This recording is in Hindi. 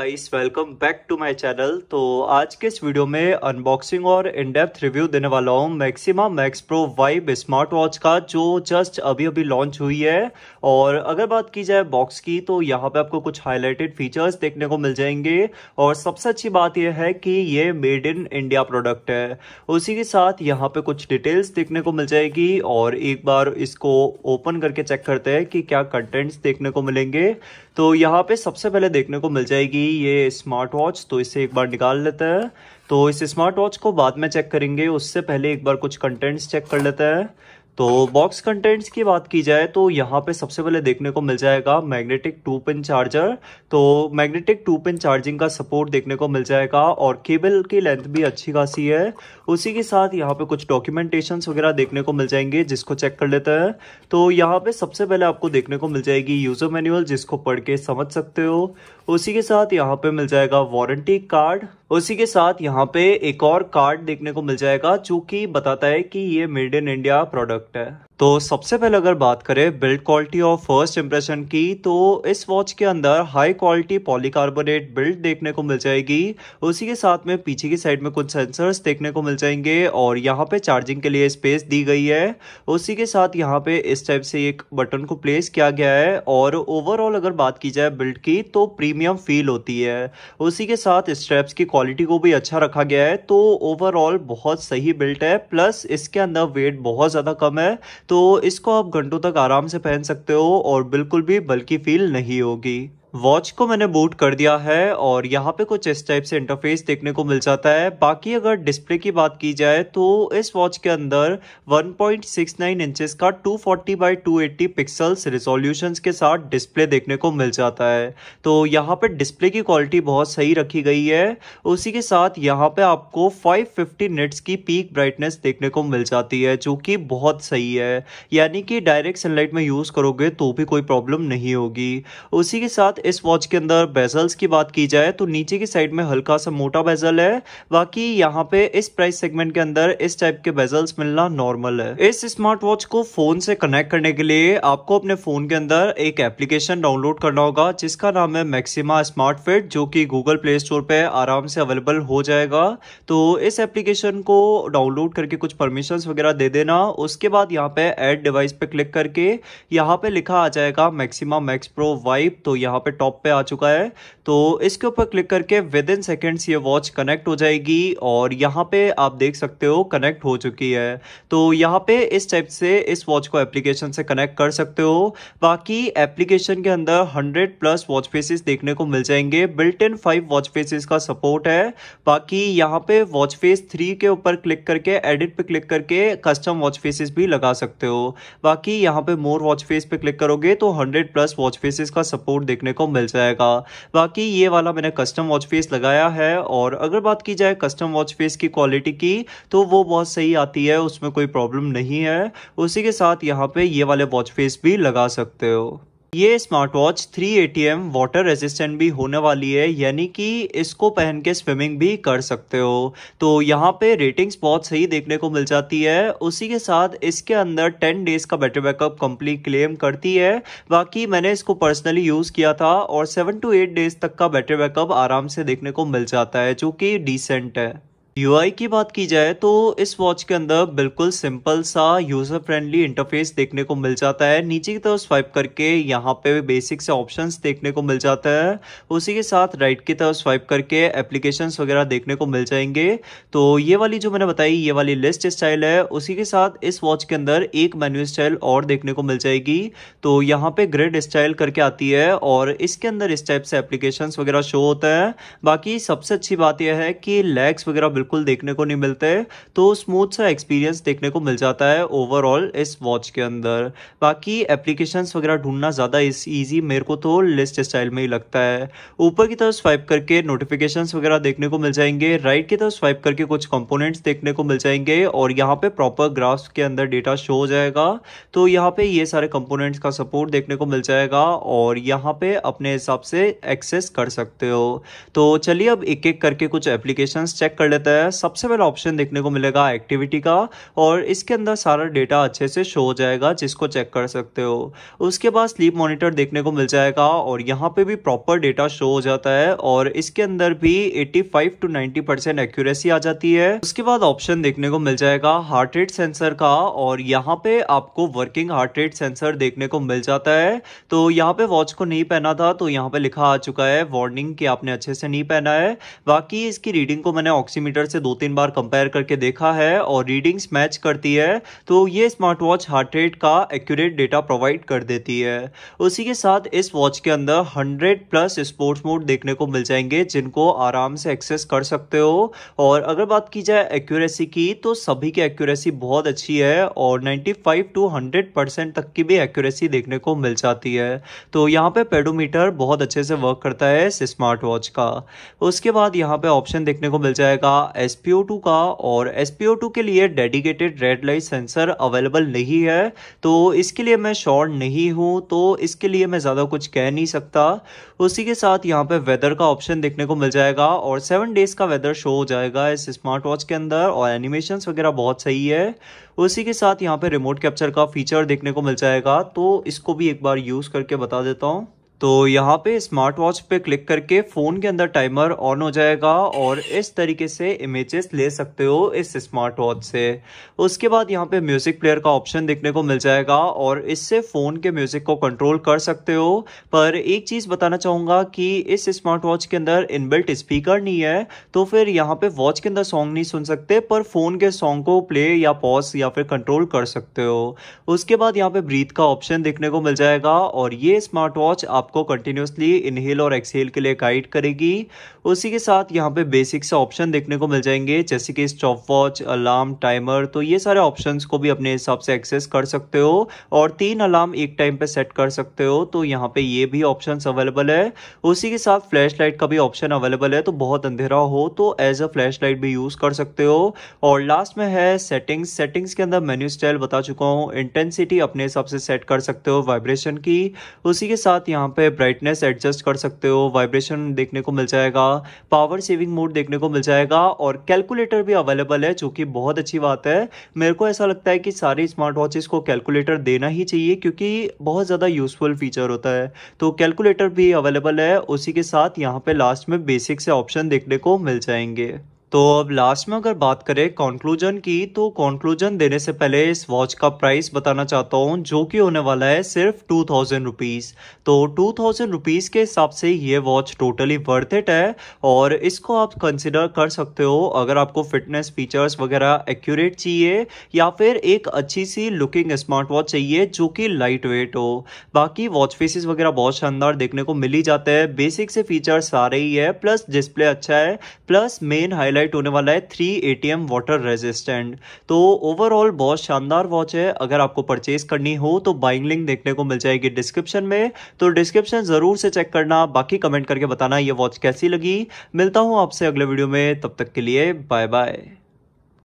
guys welcome back to my channel तो आज के इस वीडियो में अनबॉक्सिंग और इन डेप्थ रिव्यू देने वाला हूँ Maxima Max Pro Vibe smart watch का जो जस्ट अभी अभी लॉन्च हुई है और अगर बात की जाए बॉक्स की तो यहाँ पे आपको कुछ हाईलाइटेड फीचर्स देखने को मिल जाएंगे और सबसे अच्छी बात यह है कि ये मेड इन इंडिया प्रोडक्ट है उसी के साथ यहाँ पे कुछ डिटेल्स देखने को मिल जाएगी और एक बार इसको ओपन करके चेक करते हैं कि क्या कंटेंट्स देखने को मिलेंगे तो यहाँ पे सबसे पहले देखने को मिल जाएगी ये स्मार्ट वॉच तो इसे एक बार निकाल लेते हैं तो इस स्मार्ट वॉच को बाद में चेक करेंगे उससे पहले एक बार कुछ कंटेंट्स चेक कर लेते हैं तो बॉक्स कंटेंट्स की बात की जाए तो यहाँ पे सबसे पहले देखने को मिल जाएगा मैग्नेटिक टू पिन चार्जर तो मैग्नेटिक टू पिन चार्जिंग का सपोर्ट देखने को मिल जाएगा और केबल की लेंथ भी अच्छी खासी है उसी के साथ यहाँ पे कुछ डॉक्यूमेंटेशंस वगैरह देखने को मिल जाएंगे जिसको चेक कर लेते हैं तो यहाँ पे सबसे पहले आपको देखने को मिल जाएगी यूजर मैनुअल जिसको पढ़ के समझ सकते हो उसी के साथ यहाँ पे मिल जाएगा वारंटी कार्ड उसी के साथ यहाँ पे एक और कार्ड देखने को मिल जाएगा जो कि बताता है कि ये मेड इन इंडिया प्रोडक्ट है तो सबसे पहले अगर बात करें बिल्ड क्वालिटी और फर्स्ट इंप्रेशन की तो इस वॉच के अंदर हाई क्वालिटी पॉलीकार्बोनेट बिल्ड देखने को मिल जाएगी उसी के साथ में पीछे की साइड में कुछ सेंसर्स देखने को मिल जाएंगे और यहाँ पे चार्जिंग के लिए स्पेस दी गई है उसी के साथ यहाँ पे इस टाइप से एक बटन को प्लेस किया गया है और ओवरऑल अगर बात की जाए बिल्ड की तो प्रीमियम फील होती है उसी के साथ स्ट्रैप्स की क्वालिटी को भी अच्छा रखा गया है तो ओवरऑल बहुत सही बिल्ट है प्लस इसके अंदर वेट बहुत ज़्यादा कम है तो इसको आप घंटों तक आराम से पहन सकते हो और बिल्कुल भी बल्कि फील नहीं होगी वॉच को मैंने बूट कर दिया है और यहाँ पे कुछ इस टाइप से इंटरफेस देखने को मिल जाता है बाकी अगर डिस्प्ले की बात की जाए तो इस वॉच के अंदर 1.69 इंचेस का 240 बाई टू पिक्सल्स रिजोल्यूशन के साथ डिस्प्ले देखने को मिल जाता है तो यहाँ पे डिस्प्ले की क्वालिटी बहुत सही रखी गई है उसी के साथ यहाँ पे आपको 550 फिफ्टी की पीक ब्राइटनेस देखने को मिल जाती है जो कि बहुत सही है यानी कि डायरेक्ट सनलाइट में यूज़ करोगे तो भी कोई प्रॉब्लम नहीं होगी उसी के साथ इस वॉच के अंदर बेजल्स की बात की जाए तो नीचे की साइड में हल्का सा मोटा बेजल है बाकी यहाँ पे इस प्राइस सेगमेंट के अंदर इस टाइप के बेजल्स मिलना नॉर्मल है इस स्मार्ट वॉच को फोन से कनेक्ट करने के लिए आपको अपने फोन के अंदर एक एप्लीकेशन डाउनलोड करना होगा जिसका नाम है मैक्सिमा स्मार्ट फिट जो की गूगल प्ले स्टोर पे आराम से अवेलेबल हो जाएगा तो इस एप्लीकेशन को डाउनलोड करके कुछ परमिशन वगैरह दे देना उसके बाद यहाँ पे एड डिवाइस पे क्लिक करके यहाँ पे लिखा आ जाएगा मैक्सिमा मैक्स प्रो वाइप तो यहाँ पे पे टॉप पे आ चुका है तो इसके ऊपर क्लिक करके विद इन सेकेंड्स ये वॉच कनेक्ट हो जाएगी और यहाँ पे आप देख सकते हो कनेक्ट हो चुकी है तो यहाँ पे इस टाइप से इस वॉच को एप्लीकेशन से कनेक्ट कर सकते हो बाकी एप्लीकेशन के अंदर हंड्रेड प्लस वॉच फेसिस देखने को मिल जाएंगे built in five watch faces का सपोर्ट है बाकी यहाँ पे वॉच फेस थ्री के ऊपर क्लिक करके एडिट पे क्लिक करके कस्टम वॉच फेसिस भी लगा सकते हो बाकी यहाँ पे मोर वॉच फेस पे क्लिक करोगे तो हंड्रेड प्लस वॉच फेसिस का सपोर्ट देखने को मिल जाएगा बाकी ये वाला मैंने कस्टम वॉच फेस लगाया है और अगर बात की जाए कस्टम वॉच फेस की क्वालिटी की तो वो बहुत सही आती है उसमें कोई प्रॉब्लम नहीं है उसी के साथ यहाँ पे ये वाले वॉच फेस भी लगा सकते हो ये smart watch three A water resistant भी होने वाली है यानी कि इसको पहन के स्विमिंग भी कर सकते हो तो यहाँ पे रेटिंग्स बहुत सही देखने को मिल जाती है उसी के साथ इसके अंदर टेन डेज का बैटरी बैकअप कंपनी क्लेम करती है बाकी मैंने इसको पर्सनली यूज़ किया था और सेवन टू एट डेज तक का बैटरी बैकअप आराम से देखने को मिल जाता है जो कि डिसेंट है यू की बात की जाए तो इस वॉच के अंदर बिल्कुल सिंपल सा यूजर फ्रेंडली इंटरफेस देखने को मिल जाता है नीचे की तरफ स्वाइप करके यहाँ पे बेसिक से ऑप्शंस देखने को मिल जाता है उसी के साथ राइट की तरफ स्वाइप करके एप्लीकेशंस वगैरह देखने को मिल जाएंगे तो ये वाली जो मैंने बताई ये वाली लिस्ट स्टाइल है उसी के साथ इस वॉच के अंदर एक मेन्यू स्टाइल और देखने को मिल जाएगी तो यहाँ पे ग्रेड स्टाइल करके आती है और इसके अंदर इस टाइप से एप्लीकेशंस वगैरह शो होता है बाकी सबसे अच्छी बात यह है कि लैग्स वगैरह बिल्कुल देखने को नहीं मिलते तो स्मूथ सा एक्सपीरियंस देखने को मिल जाता है ओवरऑल इस वॉच के अंदर बाकी एप्लीकेशन वगैरह ढूंढना ज़्यादा ईजी मेरे को तो लिस्ट स्टाइल में ही लगता है ऊपर की तरफ स्वाइप करके नोटिफिकेशन वगैरह देखने को मिल जाएंगे राइट की तरफ स्वाइप करके कुछ कंपोनेंट्स देखने को मिल जाएंगे और यहाँ पे प्रॉपर ग्राफ्स के अंदर डेटा शो हो जाएगा तो यहाँ पे ये सारे कंपोनेंट्स का सपोर्ट देखने को मिल जाएगा और यहाँ पे अपने हिसाब से एक्सेस कर सकते हो तो चलिए अब एक एक करके कुछ एप्लीकेशंस चेक कर लेते हैं होता है सबसे पहला ऑप्शन देखने को मिलेगा एक्टिविटी का और इसके अंदर सारा डेटा अच्छे से शो हो जाएगा जिसको चेक कर सकते हो उसके बाद स्लीप मॉनिटर देखने को मिल जाएगा और यहाँ पे भी प्रॉपर डेटा शो हो जाता है और इसके अंदर भी 85 टू 90 परसेंट एक्यूरेसी आ जाती है उसके बाद ऑप्शन देखने को मिल जाएगा हार्ट रेट सेंसर का और यहाँ पे आपको वर्किंग हार्ट रेट सेंसर देखने को मिल जाता है तो यहाँ पे वॉच को नहीं पहना था तो यहाँ पे लिखा आ चुका है वार्निंग कि आपने अच्छे से नहीं पहना है बाकी इसकी रीडिंग को मैंने ऑक्सीमीटर कैलेंडर से दो तीन बार कंपेयर करके देखा है और रीडिंग्स मैच करती है तो ये स्मार्ट वॉच हार्ट रेट का एक्यूरेट डेटा प्रोवाइड कर देती है उसी के साथ इस वॉच के अंदर 100 प्लस स्पोर्ट्स मोड देखने को मिल जाएंगे जिनको आराम से एक्सेस कर सकते हो और अगर बात की जाए एक्यूरेसी की तो सभी की एक्यूरेसी बहुत अच्छी है और फाइव टू हंड्रेड परसेंट तक की भी एक्यूरेसी देखने को मिल जाती है तो यहाँ पे पेडोमीटर बहुत अच्छे से वर्क करता है इस स्मार्ट वॉच का उसके बाद यहाँ पे ऑप्शन देखने को मिल जाएगा SPO2 का और SPO2 के लिए dedicated red light sensor available नहीं है तो इसके लिए मैं शॉर्ट नहीं हूँ तो इसके लिए मैं ज़्यादा कुछ कह नहीं सकता उसी के साथ यहाँ पे वेदर का ऑप्शन देखने को मिल जाएगा और सेवन डेज का वेदर शो हो जाएगा इस स्मार्ट वॉच के अंदर और एनिमेशन वगैरह बहुत सही है उसी के साथ यहाँ पर रिमोट कैप्चर का फीचर देखने को मिल जाएगा तो इसको भी एक बार यूज़ करके बता देता हूँ तो यहाँ पे स्मार्ट वॉच पे क्लिक करके फ़ोन के अंदर टाइमर ऑन हो जाएगा और इस तरीके से इमेजेस ले सकते हो इस स्मार्ट वॉच से उसके बाद यहाँ पे म्यूज़िक प्लेयर का ऑप्शन देखने को मिल जाएगा और इससे फ़ोन के म्यूज़िक को कंट्रोल कर सकते हो पर एक चीज़ बताना चाहूँगा कि इस स्मार्ट वॉच के अंदर इनबिल्ट स्पीकर नहीं है तो फिर यहाँ पर वॉच के अंदर सॉन्ग नहीं सुन सकते पर फ़ोन के सॉन्ग को प्ले या पॉज या फिर कंट्रोल कर सकते हो उसके बाद यहाँ पर ब्रीथ का ऑप्शन देखने को मिल जाएगा और ये स्मार्ट वॉच आप आपको कंटिन्यूसली इनहेल और एक्सहेल के लिए गाइड करेगी उसी के साथ यहाँ पे बेसिक से ऑप्शन देखने को मिल जाएंगे जैसे कि स्टॉप वॉच अलार्म टाइमर तो ये सारे ऑप्शन को भी अपने हिसाब से एक्सेस कर सकते हो और तीन अलार्म एक टाइम पे सेट कर सकते हो तो यहाँ पे ये भी ऑप्शन अवेलेबल है उसी के साथ फ्लैश लाइट का भी ऑप्शन अवेलेबल है तो बहुत अंधेरा हो तो एज अ फ्लैश लाइट भी यूज कर सकते हो और लास्ट में है सेटिंग्स सेटिंग्स के अंदर मेन्यू स्टाइल बता चुका हूँ इंटेंसिटी अपने हिसाब से सेट कर सकते हो वाइब्रेशन की उसी के साथ यहाँ पे ब्राइटनेस एडजस्ट कर सकते हो वाइब्रेशन देखने को मिल जाएगा पावर सेविंग मोड देखने को मिल जाएगा और कैलकुलेटर भी अवेलेबल है जो कि बहुत अच्छी बात है मेरे को ऐसा लगता है कि सारी स्मार्ट वॉचेस को कैलकुलेटर देना ही चाहिए क्योंकि बहुत ज़्यादा यूजफुल फीचर होता है तो कैलकुलेटर भी अवेलेबल है उसी के साथ यहाँ पर लास्ट में बेसिक से ऑप्शन देखने को मिल जाएंगे तो अब लास्ट में अगर बात करें कॉन्क्लूजन की तो कॉन्क्लूजन देने से पहले इस वॉच का प्राइस बताना चाहता हूँ जो कि होने वाला है सिर्फ टू थाउजेंड रुपीज़ तो टू थाउजेंड रुपीज़ के हिसाब से ये वॉच टोटली वर्थ इट है और इसको आप कंसिडर कर सकते हो अगर आपको फिटनेस फीचर्स वगैरह एक्यूरेट चाहिए या फिर एक अच्छी सी लुकिंग स्मार्ट वॉच चाहिए जो कि लाइट वेट हो बाकी वॉच फेसिस वगैरह बहुत शानदार देखने को मिल ही जाते हैं बेसिक से फीचर्स सारे ही है प्लस डिस्प्ले अच्छा है प्लस मेन हाईलाइट हाईलाइट होने वाला है थ्री ए वाटर रेजिस्टेंट तो ओवरऑल बहुत शानदार वॉच है अगर आपको परचेज करनी हो तो बाइंग लिंक देखने को मिल जाएगी डिस्क्रिप्शन में तो डिस्क्रिप्शन ज़रूर से चेक करना बाकी कमेंट करके बताना ये वॉच कैसी लगी मिलता हूँ आपसे अगले वीडियो में तब तक के लिए बाय बाय